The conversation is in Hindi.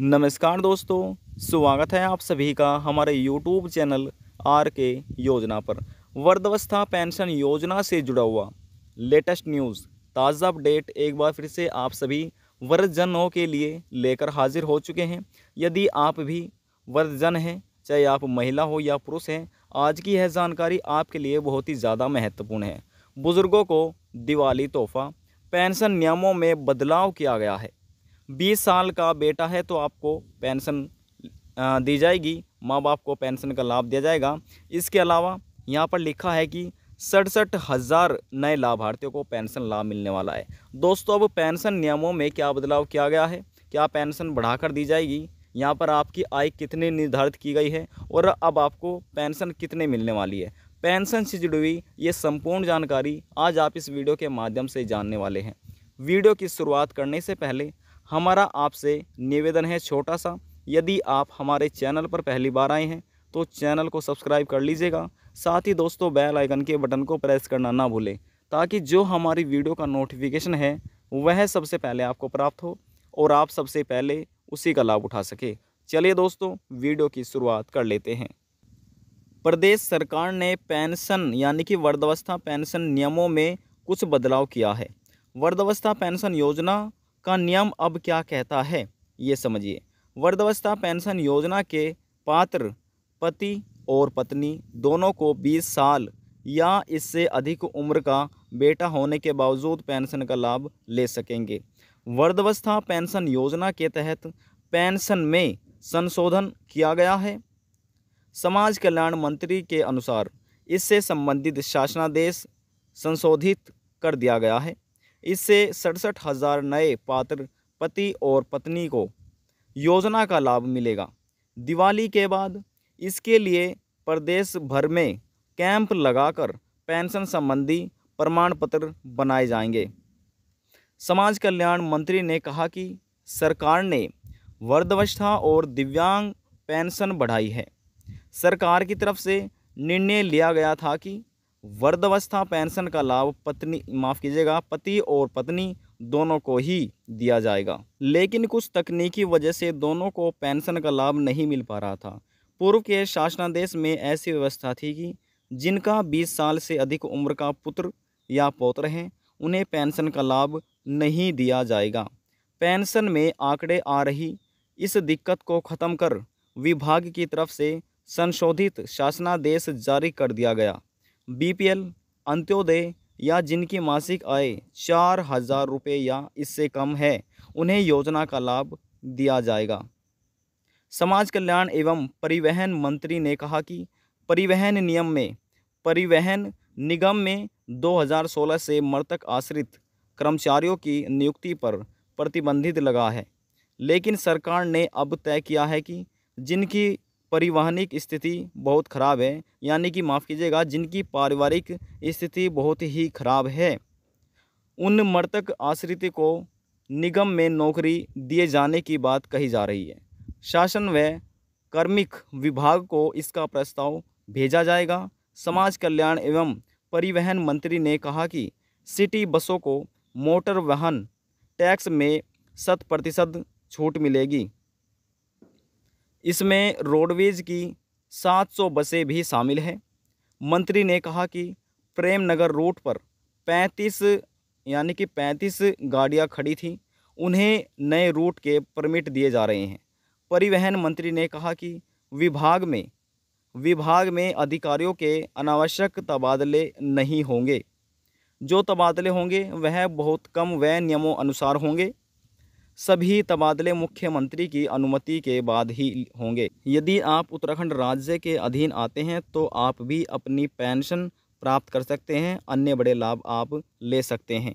नमस्कार दोस्तों स्वागत है आप सभी का हमारे यूट्यूब चैनल आर के योजना पर वर्धवस्था पेंशन योजना से जुड़ा हुआ लेटेस्ट न्यूज़ ताज़ा अपडेट एक बार फिर से आप सभी वर्धजनों के लिए लेकर हाजिर हो चुके हैं यदि आप भी वर्धजन हैं चाहे आप महिला हो या पुरुष हैं आज की यह जानकारी आपके लिए बहुत ही ज़्यादा महत्वपूर्ण है बुज़ुर्गों को दिवाली तोहफा पेंशन नियमों में बदलाव किया गया है बीस साल का बेटा है तो आपको पेंशन दी जाएगी माँ बाप को पेंशन का लाभ दिया जाएगा इसके अलावा यहाँ पर लिखा है कि सड़सठ हज़ार नए लाभार्थियों को पेंशन लाभ मिलने वाला है दोस्तों अब पेंशन नियमों में क्या बदलाव किया गया है क्या पेंशन बढ़ाकर दी जाएगी यहाँ पर आपकी आय कितनी निर्धारित की गई है और अब आपको पेंशन कितने मिलने वाली है पेंशन से जुड़ी हुई ये संपूर्ण जानकारी आज आप इस वीडियो के माध्यम से जानने वाले हैं वीडियो की शुरुआत करने से पहले हमारा आपसे निवेदन है छोटा सा यदि आप हमारे चैनल पर पहली बार आए हैं तो चैनल को सब्सक्राइब कर लीजिएगा साथ ही दोस्तों बेल आइकन के बटन को प्रेस करना ना भूलें ताकि जो हमारी वीडियो का नोटिफिकेशन है वह सबसे पहले आपको प्राप्त हो और आप सबसे पहले उसी का लाभ उठा सके चलिए दोस्तों वीडियो की शुरुआत कर लेते हैं प्रदेश सरकार ने पेंशन यानी कि वर्धावस्था पेंशन नियमों में कुछ बदलाव किया है वर्धावस्था पेंशन योजना का नियम अब क्या कहता है ये समझिए वर्धवस्था पेंशन योजना के पात्र पति और पत्नी दोनों को 20 साल या इससे अधिक उम्र का बेटा होने के बावजूद पेंशन का लाभ ले सकेंगे वर्धवस्था पेंशन योजना के तहत पेंशन में संशोधन किया गया है समाज कल्याण मंत्री के अनुसार इससे संबंधित शासनादेश संशोधित कर दिया गया है इससे सड़सठ हज़ार नए पात्र पति और पत्नी को योजना का लाभ मिलेगा दिवाली के बाद इसके लिए प्रदेश भर में कैंप लगाकर पेंशन संबंधी प्रमाण पत्र बनाए जाएंगे समाज कल्याण मंत्री ने कहा कि सरकार ने वर्धवस्था और दिव्यांग पेंशन बढ़ाई है सरकार की तरफ से निर्णय लिया गया था कि वर्धवस्था पेंशन का लाभ पत्नी माफ़ कीजिएगा पति और पत्नी दोनों को ही दिया जाएगा लेकिन कुछ तकनीकी वजह से दोनों को पेंशन का लाभ नहीं मिल पा रहा था पूर्व के शासनादेश में ऐसी व्यवस्था थी कि जिनका 20 साल से अधिक उम्र का पुत्र या पौत्र हैं उन्हें पेंशन का लाभ नहीं दिया जाएगा पेंशन में आंकड़े आ रही इस दिक्कत को ख़त्म कर विभाग की तरफ से संशोधित शासनादेश जारी कर दिया गया बीपीएल, अंत्योदय या जिनकी मासिक आय चार हजार रुपये या इससे कम है उन्हें योजना का लाभ दिया जाएगा समाज कल्याण एवं परिवहन मंत्री ने कहा कि परिवहन नियम में परिवहन निगम में 2016 से मृतक आश्रित कर्मचारियों की नियुक्ति पर प्रतिबंधित लगा है लेकिन सरकार ने अब तय किया है कि जिनकी परिवहनिक स्थिति बहुत ख़राब है यानी कि माफ़ कीजिएगा जिनकी पारिवारिक स्थिति बहुत ही खराब है उन मृतक आश्रित को निगम में नौकरी दिए जाने की बात कही जा रही है शासन व कर्मिक विभाग को इसका प्रस्ताव भेजा जाएगा समाज कल्याण एवं परिवहन मंत्री ने कहा कि सिटी बसों को मोटर वाहन टैक्स में शत प्रतिशत छूट मिलेगी इसमें रोडवेज की 700 बसें भी शामिल हैं मंत्री ने कहा कि प्रेम नगर रोड पर 35 यानी कि 35 गाड़ियां खड़ी थीं उन्हें नए रूट के परमिट दिए जा रहे हैं परिवहन मंत्री ने कहा कि विभाग में विभाग में अधिकारियों के अनावश्यक तबादले नहीं होंगे जो तबादले होंगे वह बहुत कम व नियमों अनुसार होंगे सभी तबादले मुख्यमंत्री की अनुमति के बाद ही होंगे यदि आप उत्तराखंड राज्य के अधीन आते हैं तो आप भी अपनी पेंशन प्राप्त कर सकते हैं अन्य बड़े लाभ आप ले सकते हैं